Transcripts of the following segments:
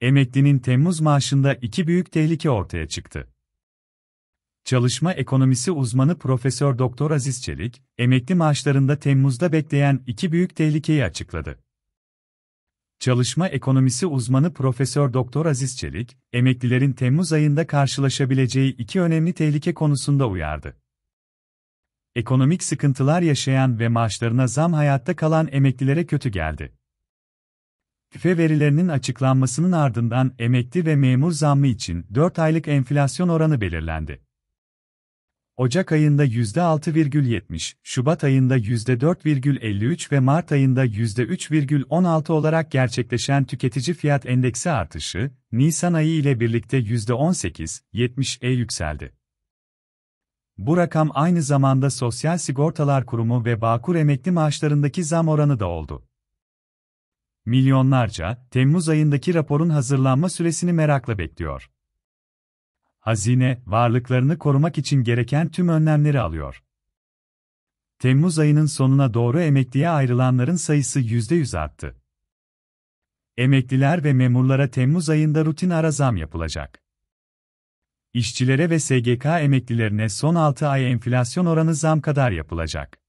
emeklinin Temmuz maaşında iki büyük tehlike ortaya çıktı. Çalışma ekonomisi uzmanı Profesör Doktor Aziz Çelik, emekli maaşlarında Temmuz'da bekleyen iki büyük tehlikeyi açıkladı. Çalışma ekonomisi uzmanı Profesör Doktor Aziz Çelik, emeklilerin Temmuz ayında karşılaşabileceği iki önemli tehlike konusunda uyardı. Ekonomik sıkıntılar yaşayan ve maaşlarına zam hayatta kalan emeklilere kötü geldi. Tüfe verilerinin açıklanmasının ardından emekli ve memur zammı için 4 aylık enflasyon oranı belirlendi. Ocak ayında %6,70, Şubat ayında %4,53 ve Mart ayında %3,16 olarak gerçekleşen tüketici fiyat endeksi artışı, Nisan ayı ile birlikte %18,70'e e yükseldi. Bu rakam aynı zamanda Sosyal Sigortalar Kurumu ve Bağkur emekli maaşlarındaki zam oranı da oldu. Milyonlarca, Temmuz ayındaki raporun hazırlanma süresini merakla bekliyor. Hazine, varlıklarını korumak için gereken tüm önlemleri alıyor. Temmuz ayının sonuna doğru emekliye ayrılanların sayısı %100 arttı. Emekliler ve memurlara Temmuz ayında rutin ara zam yapılacak. İşçilere ve SGK emeklilerine son 6 ay enflasyon oranı zam kadar yapılacak.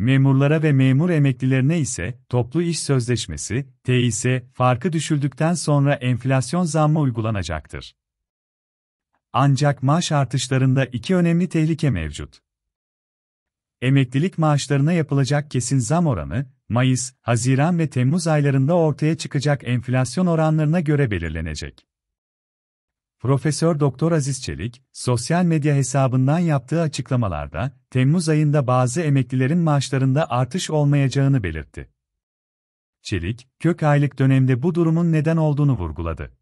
Memurlara ve memur emeklilerine ise toplu iş sözleşmesi, TİS, farkı düşüldükten sonra enflasyon zammı uygulanacaktır. Ancak maaş artışlarında iki önemli tehlike mevcut. Emeklilik maaşlarına yapılacak kesin zam oranı, Mayıs, Haziran ve Temmuz aylarında ortaya çıkacak enflasyon oranlarına göre belirlenecek. Profesör Doktor Aziz Çelik, sosyal medya hesabından yaptığı açıklamalarda, Temmuz ayında bazı emeklilerin maaşlarında artış olmayacağını belirtti. Çelik, kök aylık dönemde bu durumun neden olduğunu vurguladı.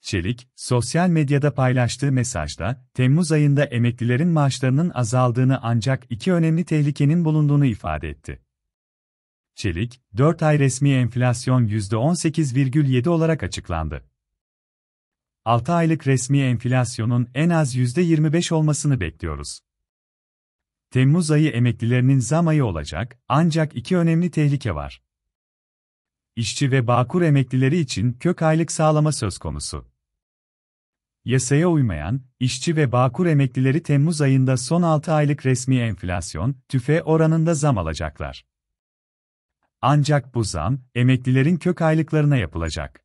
Çelik, sosyal medyada paylaştığı mesajda, Temmuz ayında emeklilerin maaşlarının azaldığını ancak iki önemli tehlikenin bulunduğunu ifade etti. Çelik, 4 ay resmi enflasyon %18,7 olarak açıklandı. 6 aylık resmi enflasyonun en az %25 olmasını bekliyoruz. Temmuz ayı emeklilerinin zam ayı olacak, ancak iki önemli tehlike var. İşçi ve bağkur emeklileri için kök aylık sağlama söz konusu. Yasaya uymayan, işçi ve bağkur emeklileri Temmuz ayında son 6 aylık resmi enflasyon, tüfe oranında zam alacaklar. Ancak bu zam, emeklilerin kök aylıklarına yapılacak.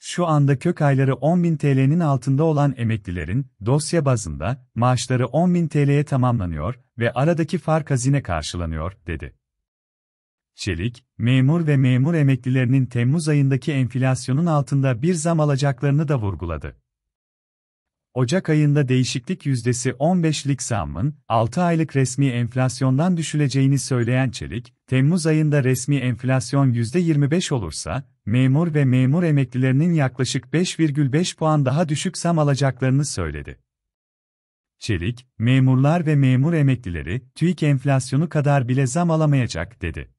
Şu anda kök ayları 10.000 TL'nin altında olan emeklilerin, dosya bazında, maaşları 10.000 TL'ye tamamlanıyor ve aradaki fark hazine karşılanıyor, dedi. Çelik, memur ve memur emeklilerinin Temmuz ayındaki enflasyonun altında bir zam alacaklarını da vurguladı. Ocak ayında değişiklik yüzdesi 15'lik zammın 6 aylık resmi enflasyondan düşüleceğini söyleyen Çelik, Temmuz ayında resmi enflasyon %25 olursa, memur ve memur emeklilerinin yaklaşık 5,5 puan daha düşük zam alacaklarını söyledi. Çelik, memurlar ve memur emeklileri TÜİK enflasyonu kadar bile zam alamayacak dedi.